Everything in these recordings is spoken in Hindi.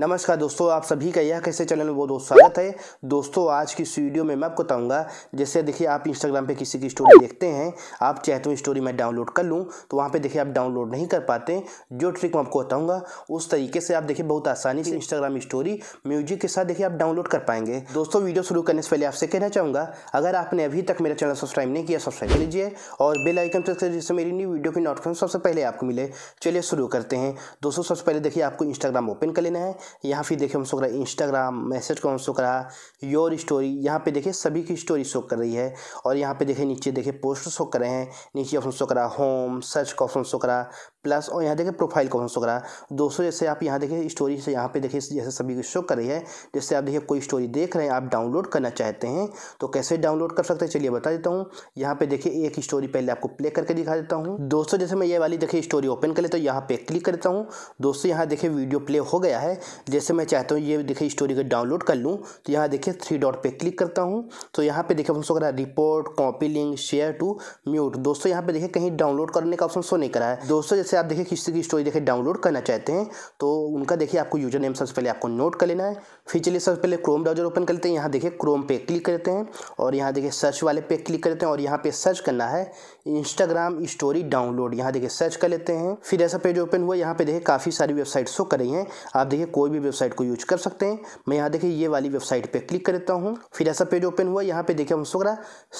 नमस्कार दोस्तों आप सभी का यह कैसे चैनल में वो दोस्त स्वागत है दोस्तों आज की इस वीडियो में मैं आपको बताऊंगा जैसे देखिए आप इंस्टाग्राम पे किसी की स्टोरी देखते हैं आप चाहते हो स्टोरी मैं डाउनलोड कर लूँ तो वहाँ पे देखिए आप डाउनलोड नहीं कर पाते जो ट्रिक मैं आपको बताऊँगा उस तरीके से आप देखिए बहुत आसानी से इंस्टाग्राम स्टोरी म्यूजिक के साथ देखिए आप डाउनलोड कर पाएंगे दोस्तों वीडियो शुरू करने से पहले आपसे कहना चाहूँगा अगर आपने अभी तक मेरा चैनल सब्सक्राइब नहीं किया सब्सक्राइब कर लीजिए और बेल आइकन प्रेस कर जिससे मेरी न्यू वीडियो की नोटिफिकेशन सबसे पहले आपको मिले चलिए शुरू करते हैं दोस्तों सबसे पहले देखिए आपको इंस्टाग्राम ओपन कर लेना है यहाँ फिर देखिए हम शो कर रहा है इंस्टाग्राम मैसेज कौन शो कर रहा योर स्टोरी यहाँ पे देखिए सभी की स्टोरी शो कर रही है और यहाँ पे देखिए नीचे देखिए पोस्टर शो कर रहे हैं नीचे ऑप्शन शो करा रहा होम सर्च का ऑप्शन शो करा प्लस और यहाँ देखिए प्रोफाइल का ऑप्शन शो करा दोस्तों जैसे आप यहाँ देखिए स्टोरी से यहाँ पे देखिए जैसे सभी की शो कर रही है जैसे आप देखिए कोई स्टोरी देख रहे हैं आप डाउनलोड करना चाहते हैं तो कैसे डाउनलोड कर सकते हैं चलिए बता देता हूँ यहाँ पे देखिए एक स्टोरी पहले आपको प्ले करके दिखा देता हूँ दोस्तों जैसे मैं ये वाली देखिए स्टोरी ओपन कर ले तो यहाँ पे क्लिक करता हूँ दोस्तों यहाँ देखिए वीडियो प्ले हो गया है जैसे मैं चाहता हूँ ये देखिए स्टोरी को डाउनलोड कर लूँ तो यहाँ देखिए थ्री डॉट पे क्लिक करता हूँ तो यहाँ पे देखिए ऑप्शन करा कर रहा है report copy link share to mute दोस्तों यहाँ पे देखिए कहीं डाउनलोड करने का ऑप्शन शो नहीं करा है दोस्तों जैसे आप देखिए किसी की स्टोरी देखिए डाउनलोड करना चाहते हैं तो उनका देखिए आपको यूजर नेम सबसे पहले आपको नोट कर लेना है फिर चलिए सबसे पहले क्रोम ब्राउजर ओपन कर लेते हैं यहाँ देखिए क्रोम पे क्लिक करते हैं और यहाँ देखिए सर्च वाले पे क्लिक करते हैं और यहाँ पे सर्च करना है इंस्टाग्राम स्टोरी डाउनलोड यहाँ देखिए सर्च कर लेते हैं फिर ऐसा पेज ओपन हुआ यहाँ पे देखिए काफ़ी सारी वेबसाइट शो कर रही हैं आप देखिए कोई कोई भी वेबसाइट को यूज कर सकते हैं मैं यहाँ देखिए ये वाली वेबसाइट पे क्लिक कर देता हूँ फिर ऐसा पेज ओपन हुआ यहाँ पे देखिए हमसे रहा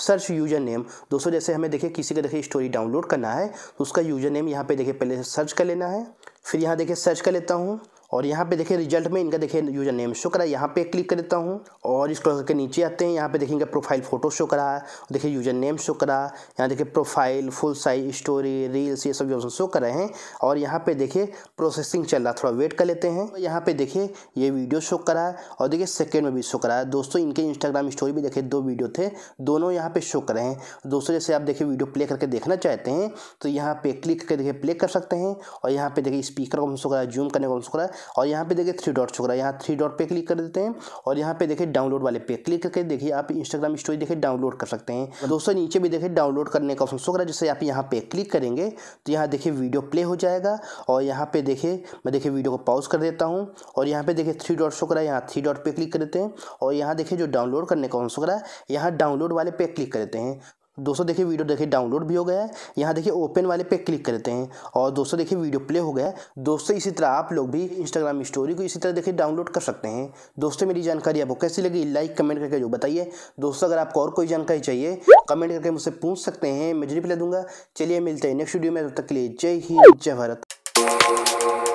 सर्च यूजर नेम दोस्तों जैसे हमें देखिए किसी का देखिए स्टोरी डाउनलोड करना है तो उसका यूजर नेम यहाँ पे देखिए पहले सर्च कर लेना है फिर यहाँ देखिए सर्च कर लेता हूँ और यहाँ पे देखें रिजल्ट में इनका देखें यूजर नेम शो करा है यहाँ पे क्लिक कर देता हूँ और इसको करके नीचे आते हैं यहाँ पे देखेंगे प्रोफाइल फ़ोटो शो करा है देखिए यूजर नेम शो करा यहाँ देखिए profile full size story reels ये सब ऑप्शन शो कर रहे हैं और यहाँ पे देखिए प्रोसेसिंग चल रहा है थोड़ा वेट कर लेते हैं यहाँ पे देखिए ये वीडियो शो करा है और देखिए सेकेंड में भी शो करा है दोस्तों इनके इंस्टाग्राम स्टोरी भी देखे दो वीडियो थे दोनों यहाँ पर शो कर रहे हैं दोस्तों जैसे आप देखिए वीडियो प्ले करके देखना चाहते हैं तो यहाँ पर क्लिक करके देखिए प्ले कर सकते हैं और यहाँ पर देखिए स्पीकर को हम शो करा है जूम करने को हम शो करा है और यहाँ पे देखिए थ्री डॉट छुक रहा है यहाँ थ्री डॉट पे क्लिक कर देते हैं और यहाँ पे देखिए डाउनलोड वाले पे क्लिक करके देखिए आप इंस्टाग्राम स्टोरी देखिए डाउनलोड कर सकते हैं दोस्तों नीचे भी देखिए डाउनलोड करने का ऑप्शन छुक रहा है जैसे आप यहाँ पे क्लिक करेंगे तो यहाँ देखिए वीडियो प्ले हो जाएगा और यहाँ पे देखिए मैं देखिए वीडियो को पॉज कर देता हूँ और यहाँ पे देखिए थ्री डॉट छुक रहा है यहाँ थ्री डॉट पे क्लिक कर देते हैं और यहाँ देखिए जो डाउनलोड करने का ऑप्शन छुक रहा है यहाँ डाउनलोड वाले पे क्लिक कर देते हैं दोस्तों देखिए वीडियो देखिए डाउनलोड भी हो गया है यहाँ देखिए ओपन वाले पे क्लिक करते हैं और दोस्तों देखिए वीडियो प्ले हो गया है दोस्तों इसी तरह आप लोग भी इंस्टाग्राम स्टोरी को इसी तरह देखिए डाउनलोड कर सकते हैं दोस्तों मेरी जानकारी आपको कैसी लगी लाइक कमेंट करके जो बताइए दोस्तों अगर आपको और कोई जानकारी चाहिए कमेंट करके मुझसे पूछ सकते हैं मैं रिप्लाई दूंगा चलिए मिलते हैं नेक्स्ट वीडियो में तब तक के लिए जय हिंद जय भारत